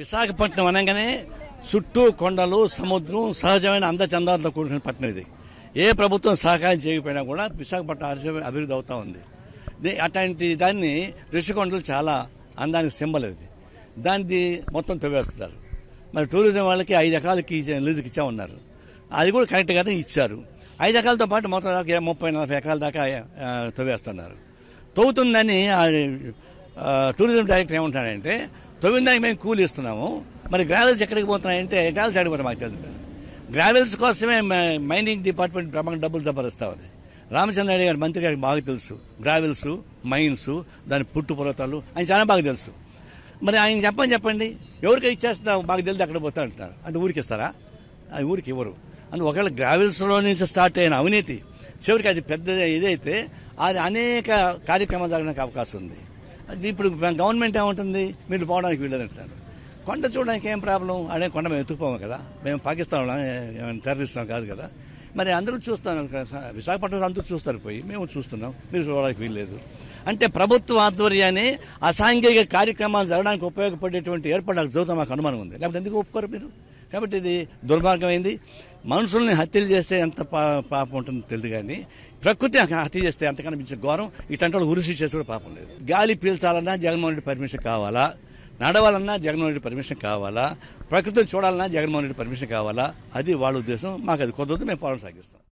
విశాఖపట్నం అనగానే చుట్టూ కొండలు సముద్రం సహజమైన అందచందాలతో కూడుకున్న పట్టణం ఇది ఏ ప్రభుత్వం సహకారం చేయకపోయినా కూడా విశాఖపట్నం అభివృద్ధి అవుతా ఉంది అట్లాంటి దాన్ని ఋషికొండలు చాలా అందానికి సింబల్ ఇది దాన్ని మొత్తం తవ్వేస్తున్నారు మరి టూరిజం వాళ్ళకి ఐదు ఎకరాలకి లీజుకి ఇచ్చా ఉన్నారు అది కూడా కరెక్ట్ కదా ఇచ్చారు ఐదు ఎకరాలతో పాటు మొత్తం దాకా ముప్పై నలభై ఎకరాల దాకా తవ్వేస్తున్నారు తవ్వుతుందని టూరిజం డైరెక్టర్ ఏమంటాడంటే తొమ్మిదిన్నరకి మేము కూలి ఇస్తున్నాము మరి గ్రావెల్స్ ఎక్కడికి పోతున్నాయంటే గ్రావెల్స్ ఎక్కడికి పోతాయి మాకు తెలుసు గ్రావెల్స్ కోసమే మైనింగ్ డిపార్ట్మెంట్ ప్రమాణం డబ్బులు సంపాదిస్తా ఉంది రామచంద్రారెడ్డి గారి మంత్రి గారికి బాగా తెలుసు గ్రావెల్స్ మైన్స్ దాని పుట్టు పర్వతాలు ఆయన చాలా బాగా తెలుసు మరి ఆయన చెప్పని చెప్పండి ఎవరికి ఇచ్చేస్తా బాగా తెలిసి అక్కడ పోతా అంటున్నారు అంటే ఊరికి ఇస్తారా అది ఊరికి ఇవ్వరు అందు ఒకవేళ గ్రావెల్స్లో నుంచి స్టార్ట్ అయిన అవినీతి చివరికి అది పెద్ద ఇదైతే అది అనేక కార్యక్రమాలు జరగడానికి అవకాశం ఉంది ఇప్పుడు గవర్నమెంట్ ఏముంటుంది మీరు పోవడానికి వీళ్ళదంటారు కొండ చూడడానికి ఏం ప్రాబ్లం అదే కొండ మేము ఎత్తుకుపోము కదా మేము పాకిస్తాన్ టెర్రరిస్టులం కాదు కదా మరి అందరూ చూస్తాను విశాఖపట్నం అందరూ చూస్తారు పోయి మేము చూస్తున్నాం మీరు చూడడానికి వీల్లేదు అంటే ప్రభుత్వ ఆధ్వర్యాన్ని అసాంఘిక కార్యక్రమాలు జరగడానికి ఉపయోగపడేటువంటి ఏర్పాటు జరుగుతాం మాకు అనుమానం ఉంది లేకపోతే ఎందుకు ఒప్పుకోరు మీరు కాబట్టి ఇది దుర్మార్గమైంది మనుషుల్ని హత్యలు చేస్తే ఎంత పాపం ఉంటుందో తెలియదు కానీ ప్రకృతి హత్య చేస్తే అంతకన్నా కనిపించే ఘోరం ఈ వాళ్ళు ఉరిసి చేసి కూడా పాపం లేదు గాలి పీల్చాలన్నా జగన్మోహన్ రెడ్డి పర్మిషన్ కావాలా నడవాలన్నా జగన్మోహన్ రెడ్డి పర్మిషన్ కావాలా ప్రకృతిని చూడాలన్నా జగన్మోహన్ రెడ్డి పర్మిషన్ కావాలా అది వాళ్ళ ఉద్దేశం మాకు అది కొద్దిగా మేము పోరాటం సాగిస్తాం